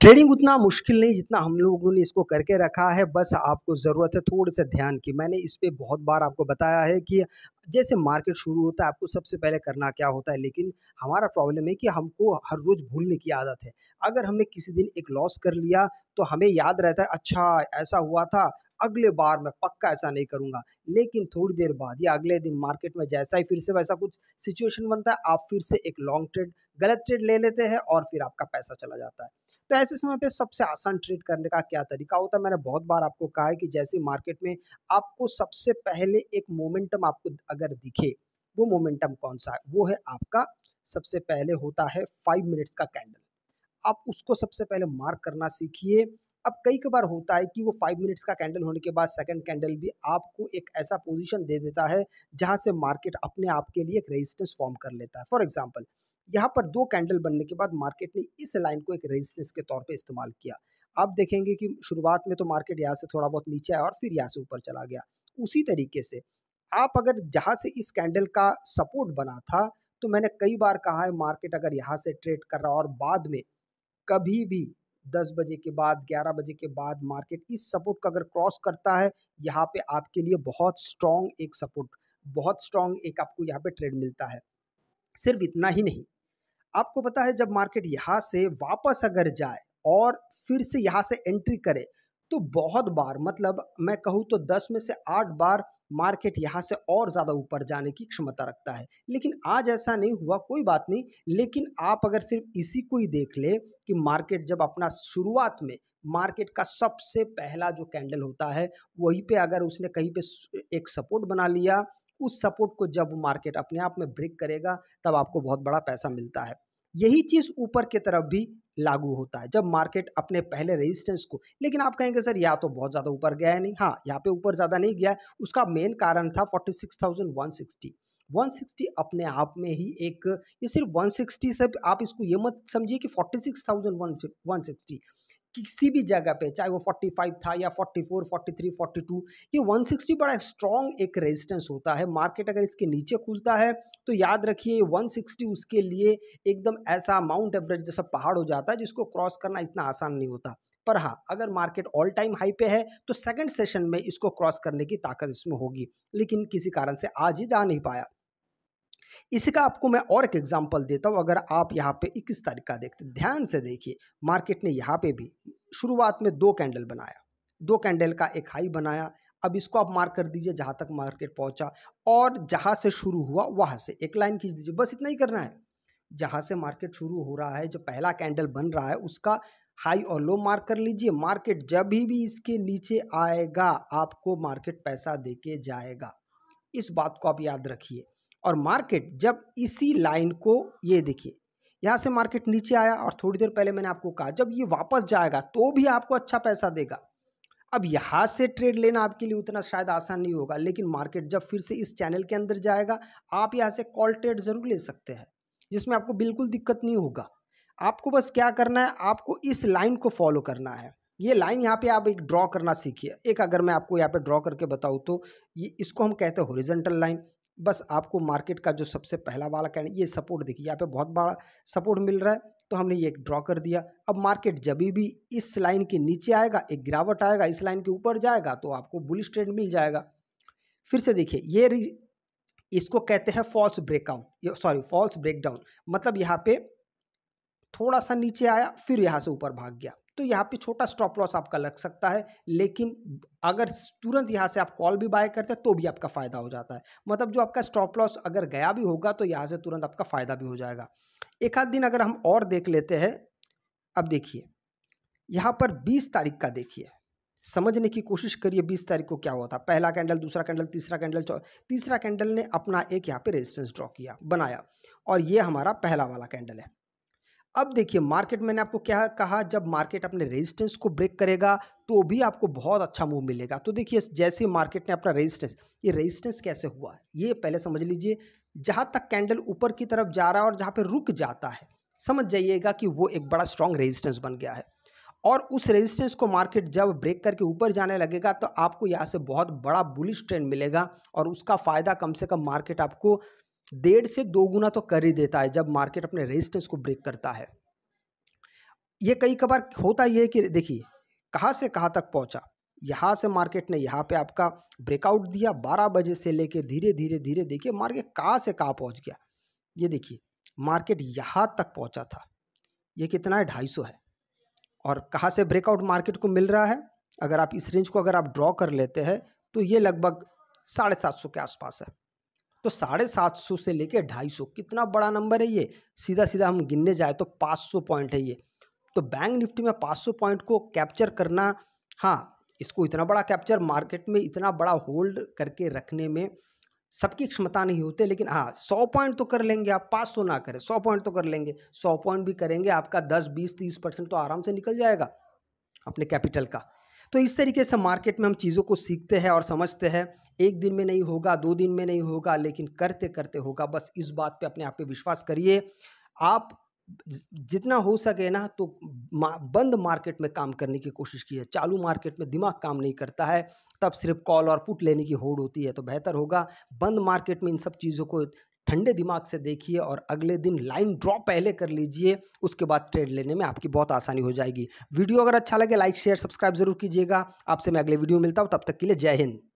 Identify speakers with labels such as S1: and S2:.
S1: trading उतना मुश्किल नहीं जितना हम लोगों ने इसको करके रखा है बस आपको ज़रूरत है थोड़े से ध्यान की मैंने इस पर बहुत बार आपको बताया है कि जैसे मार्केट शुरू होता है आपको सबसे पहले करना क्या होता है लेकिन हमारा प्रॉब्लम है कि हमको हर रोज़ भूलने की आदत है अगर हमने किसी दिन एक लॉस कर लिया तो हमें याद रहता है अच्छा ऐसा हुआ था अगले बार मैं पक्का ऐसा नहीं करूंगा लेकिन थोड़ी देर बाद या अगले दिन मार्केट में जैसा ही फिर से वैसा कुछ सिचुएशन बनता है आप फिर से एक लॉन्ग ट्रेड गलत ट्रेड ले लेते हैं और फिर आपका पैसा चला जाता है तो ऐसे समय पे सबसे आसान ट्रेड करने का क्या तरीका होता है मैंने बहुत बार आपको कहा है कि जैसे मार्केट में आपको सबसे पहले एक मोमेंटम आपको अगर दिखे वो मोमेंटम कौन सा है वो है आपका सबसे पहले होता है फाइव मिनट्स का कैंडल आप उसको सबसे पहले मार्क करना सीखिए अब कई कबार होता है कि वो फाइव मिनट्स का कैंडल होने के बाद सेकंड कैंडल भी आपको एक ऐसा पोजीशन दे देता है जहां से मार्केट अपने आप के लिए एक रेजिस्टेंस फॉर्म कर लेता है फॉर एग्जांपल यहाँ पर दो कैंडल बनने के बाद मार्केट ने इस लाइन को एक रेजिस्टेंस के तौर पर इस्तेमाल किया आप देखेंगे कि शुरुआत में तो मार्केट यहाँ से थोड़ा बहुत नीचे आया और फिर यहाँ से ऊपर चला गया उसी तरीके से आप अगर जहाँ से इस कैंडल का सपोर्ट बना था तो मैंने कई बार कहा है मार्केट अगर यहाँ से ट्रेड कर रहा और बाद में कभी भी 10 बजे के बाद 11 बजे के बाद मार्केट इस सपोर्ट का अगर क्रॉस करता है यहाँ पे आपके लिए बहुत स्ट्रॉन्ग एक सपोर्ट बहुत स्ट्रॉन्ग एक आपको यहाँ पे ट्रेड मिलता है सिर्फ इतना ही नहीं आपको पता है जब मार्केट यहाँ से वापस अगर जाए और फिर से यहाँ से एंट्री करे तो बहुत बार मतलब मैं कहूँ तो दस में से आठ बार मार्केट यहाँ से और ज़्यादा ऊपर जाने की क्षमता रखता है लेकिन आज ऐसा नहीं हुआ कोई बात नहीं लेकिन आप अगर सिर्फ इसी को ही देख ले कि मार्केट जब अपना शुरुआत में मार्केट का सबसे पहला जो कैंडल होता है वहीं पे अगर उसने कहीं पे एक सपोर्ट बना लिया उस सपोर्ट को जब मार्केट अपने आप में ब्रेक करेगा तब आपको बहुत बड़ा पैसा मिलता है यही चीज़ ऊपर की तरफ भी लागू होता है जब मार्केट अपने पहले रेजिस्टेंस को लेकिन आप कहेंगे सर या तो बहुत ज़्यादा ऊपर गया है नहीं हाँ यहाँ पे ऊपर ज़्यादा नहीं गया उसका मेन कारण था 46,160 160 अपने आप में ही एक ये सिर्फ 160 से आप इसको ये मत समझिए कि 46,160 किसी भी जगह पे चाहे वो 45 था या 44, 43, 42 ये 160 बड़ा स्ट्रॉन्ग एक रेजिस्टेंस होता है मार्केट अगर इसके नीचे खुलता है तो याद रखिए 160 उसके लिए एकदम ऐसा माउंट एवरेज जैसा पहाड़ हो जाता है जिसको क्रॉस करना इतना आसान नहीं होता पर हाँ अगर मार्केट ऑल टाइम हाई पे है तो सेकेंड सेशन में इसको क्रॉस करने की ताकत इसमें होगी लेकिन किसी कारण से आज ही जा नहीं पाया इसका आपको मैं और एक एग्जाम्पल देता हूँ अगर आप यहाँ पे इक्कीस तारीख का देखते ध्यान से देखिए मार्केट ने यहाँ पे भी शुरुआत में दो कैंडल बनाया दो कैंडल का एक हाई बनाया अब इसको आप मार्क कर दीजिए जहाँ तक मार्केट पहुँचा और जहाँ से शुरू हुआ वहाँ से एक लाइन खींच दीजिए बस इतना ही करना है जहाँ से मार्केट शुरू हो रहा है जो पहला कैंडल बन रहा है उसका हाई और लो मार्क कर लीजिए मार्केट जब ही भी इसके नीचे आएगा आपको मार्केट पैसा देके जाएगा इस बात को आप याद रखिए और मार्केट जब इसी लाइन को ये देखिए यहाँ से मार्केट नीचे आया और थोड़ी देर पहले मैंने आपको कहा जब ये वापस जाएगा तो भी आपको अच्छा पैसा देगा अब यहाँ से ट्रेड लेना आपके लिए उतना शायद आसान नहीं होगा लेकिन मार्केट जब फिर से इस चैनल के अंदर जाएगा आप यहाँ से कॉल ट्रेड ज़रूर ले सकते हैं जिसमें आपको बिल्कुल दिक्कत नहीं होगा आपको बस क्या करना है आपको इस लाइन को फॉलो करना है ये लाइन यहाँ पे आप एक ड्रॉ करना सीखिए एक अगर मैं आपको यहाँ पे ड्रॉ करके बताऊँ तो ये इसको हम कहते हैं हॉरिजेंटल लाइन बस आपको मार्केट का जो सबसे पहला वाला कैंडल ये सपोर्ट देखिए यहाँ पे बहुत बड़ा सपोर्ट मिल रहा है तो हमने ये एक ड्रॉ कर दिया अब मार्केट जब भी इस लाइन के नीचे आएगा एक गिरावट आएगा इस लाइन के ऊपर जाएगा तो आपको बुलिश ट्रेंड मिल जाएगा फिर से देखिए ये इसको कहते हैं false breakout sorry false breakdown मतलब यहाँ पे थोड़ा सा नीचे आया फिर यहाँ से ऊपर भाग गया तो यहाँ पे छोटा स्टॉप लॉस आपका लग सकता है लेकिन अगर तुरंत यहाँ से आप कॉल भी बाय करते हैं तो भी आपका फ़ायदा हो जाता है मतलब जो आपका स्टॉप लॉस अगर गया भी होगा तो यहाँ से तुरंत आपका फ़ायदा भी हो जाएगा एक आध दिन अगर हम और देख लेते हैं अब देखिए यहाँ पर बीस तारीख का देखिए समझने की कोशिश करिए बीस तारीख को क्या हुआ था पहला कैंडल दूसरा कैंडल तीसरा कैंडल तीसरा कैंडल ने अपना एक यहाँ पे रेजिस्टेंस ड्रॉ किया बनाया और ये हमारा पहला वाला कैंडल है अब देखिए मार्केट मैंने आपको क्या कहा जब मार्केट अपने रेजिस्टेंस को ब्रेक करेगा तो भी आपको बहुत अच्छा मूव मिलेगा तो देखिए जैसे मार्केट ने अपना रेजिस्टेंस ये रेजिस्टेंस कैसे हुआ ये पहले समझ लीजिए जहाँ तक कैंडल ऊपर की तरफ जा रहा है और जहाँ पर रुक जाता है समझ जाइएगा कि वो एक बड़ा स्ट्रॉन्ग रेजिस्टेंस बन गया है और उस रेजिस्टेंस को मार्केट जब ब्रेक करके ऊपर जाने लगेगा तो आपको यहाँ से बहुत बड़ा बुलिश ट्रेंड मिलेगा और उसका फ़ायदा कम से कम मार्केट आपको डेढ़ से दो गुना तो कर ही देता है जब मार्केट अपने रेजिस्टेंस को ब्रेक करता है ये कई कबार होता ये है कि देखिए कहाँ से कहाँ तक पहुँचा यहाँ से मार्केट ने यहाँ पे आपका ब्रेकआउट दिया बारह बजे से लेके धीरे धीरे धीरे देखिए मार्केट कहाँ से कहाँ पहुँच गया ये देखिए मार्केट यहाँ तक पहुँचा था ये कितना है ढाई सौ है और कहाँ से ब्रेकआउट मार्केट को मिल रहा है अगर आप इस रेंज को अगर आप ड्रॉ कर लेते हैं तो ये लगभग साढ़े सात सौ के आसपास है तो साढ़े सात सौ से लेके ढाई सौ कितना बड़ा नंबर है ये सीधा सीधा हम गिनने जाए तो पाँच सौ पॉइंट है ये तो बैंक निफ्टी में पाँच सौ पॉइंट को कैप्चर करना हाँ इसको इतना बड़ा कैप्चर मार्केट में इतना बड़ा होल्ड करके रखने में सबकी क्षमता नहीं होती लेकिन हाँ सौ पॉइंट तो कर लेंगे आप पाँच सौ ना करें सौ पॉइंट तो कर लेंगे सौ पॉइंट भी करेंगे आपका दस बीस तीस परसेंट तो आराम से निकल जाएगा अपने कैपिटल का तो इस तरीके से मार्केट में हम चीज़ों को सीखते हैं और समझते हैं एक दिन में नहीं होगा दो दिन में नहीं होगा लेकिन करते करते होगा बस इस बात पे अपने आप पे विश्वास करिए आप जितना हो सके ना तो बंद मार्केट में काम करने की कोशिश की है चालू मार्केट में दिमाग काम नहीं करता है तब सिर्फ कॉल और पुट लेने की होड़ होती है तो बेहतर होगा बंद मार्केट में इन सब चीज़ों को ठंडे दिमाग से देखिए और अगले दिन लाइन ड्रॉ पहले कर लीजिए उसके बाद ट्रेड लेने में आपकी बहुत आसानी हो जाएगी वीडियो अगर अच्छा लगे लाइक शेयर सब्सक्राइब जरूर कीजिएगा आपसे मैं अगले वीडियो मिलता हूँ तब तक के लिए जय हिंद